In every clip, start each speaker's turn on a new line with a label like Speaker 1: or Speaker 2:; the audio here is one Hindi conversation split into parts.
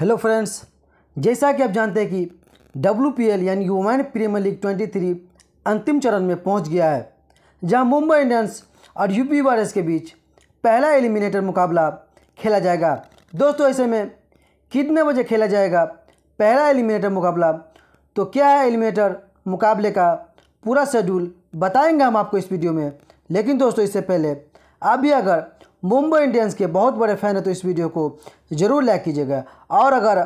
Speaker 1: हेलो फ्रेंड्स जैसा कि आप जानते हैं कि डब्ल्यू यानी वुमेन प्रीमियर लीग 23 अंतिम चरण में पहुंच गया है जहां मुंबई इंडियंस और यूपी वारियर्स के बीच पहला एलिमिनेटर मुकाबला खेला जाएगा दोस्तों ऐसे में कितने बजे खेला जाएगा पहला एलिमिनेटर मुकाबला तो क्या है एलिमिनेटर मुकाबले का पूरा शेड्यूल बताएंगे हम आपको इस वीडियो में लेकिन दोस्तों इससे पहले आप भी अगर मुंबई इंडियंस के बहुत बड़े फ़ैन हैं तो इस वीडियो को ज़रूर लाइक कीजिएगा और अगर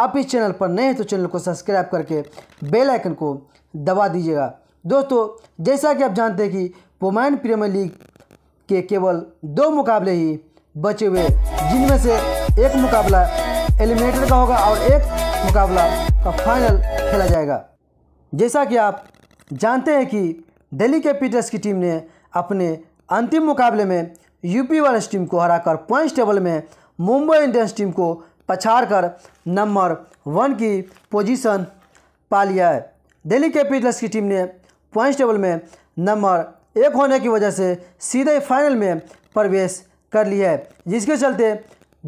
Speaker 1: आप इस चैनल पर नए हैं तो चैनल को सब्सक्राइब करके बेल आइकन को दबा दीजिएगा दोस्तों जैसा कि आप जानते हैं कि वुमेन प्रीमियर लीग के केवल दो मुकाबले ही बचे हुए जिनमें से एक मुकाबला एलिमिनेटर का होगा और एक मुकाबला का फाइनल खेला जाएगा जैसा कि आप जानते हैं कि दिल्ली कैपिटल्स की टीम ने अपने अंतिम मुकाबले में यूपी वाले टीम को हराकर पॉइंट्स टेबल में मुंबई इंडियंस टीम को पछाड़ कर नंबर वन की पोजीशन पा लिया है दिल्ली कैपिटल्स की टीम ने पॉइंट टेबल में नंबर एक होने की वजह से सीधे फाइनल में प्रवेश कर लिया है जिसके चलते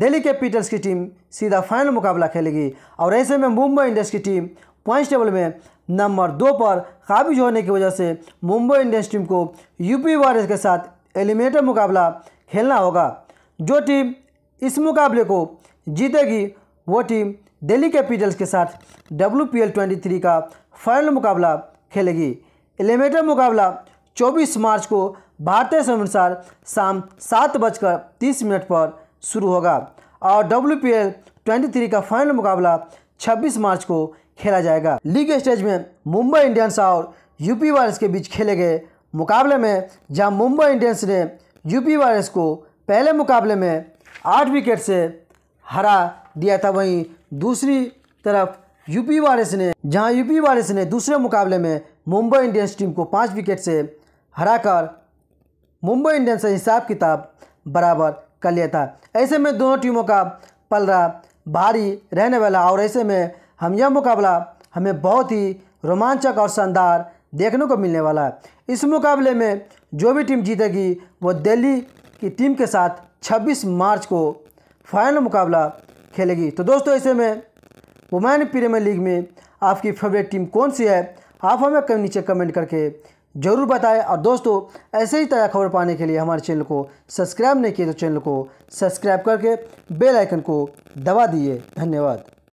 Speaker 1: दिल्ली कैपिटल्स की टीम सीधा फाइनल मुकाबला खेलेगी और ऐसे में मुंबई इंडियंस की टीम पॉइंट टेबल में नंबर दो पर काबिज होने की वजह से मुंबई इंडियंस टीम को यूपी वॉरियर्स के साथ एलिमिनेटर मुकाबला खेलना होगा जो टीम इस मुकाबले को जीतेगी वो टीम दिल्ली कैपिटल्स के साथ W P L twenty three का फाइनल मुकाबला खेलेगी एलिमेटर मुकाबला 24 मार्च को भारतीय समय अनुसार शाम सात बजकर तीस मिनट पर शुरू होगा और W P L twenty three का फाइनल मुकाबला 26 मार्च को खेला जाएगा लीग स्टेज में मुंबई इंडियंस और यूपी वायरस के बीच खेले गए मुकाबले में जहां मुंबई इंडियंस ने यूपी वायरस को पहले मुकाबले में आठ विकेट से हरा दिया था वहीं दूसरी तरफ यूपी वारिस ने जहां यूपी वारिस ने दूसरे मुकाबले में मुंबई इंडियंस टीम को पाँच विकेट से हराकर मुंबई इंडियंस से हिसाब किताब बराबर कर लिया था ऐसे में दोनों टीमों का पलरा भारी रहने वाला और ऐसे में हम यह मुकाबला हमें बहुत ही रोमांचक और शानदार देखने को मिलने वाला है इस मुकाबले में जो भी टीम जीतेगी वो दिल्ली की टीम के साथ 26 मार्च को फाइनल मुकाबला खेलेगी तो दोस्तों ऐसे में वुमेन प्रीमियर लीग में आपकी फेवरेट टीम कौन सी है आप हमें कम नीचे कमेंट करके ज़रूर बताएं और दोस्तों ऐसे ही ताज़ा खबर पाने के लिए हमारे चैनल को सब्सक्राइब नहीं किए तो चैनल को सब्सक्राइब करके बेल आइकन को दबा दिए धन्यवाद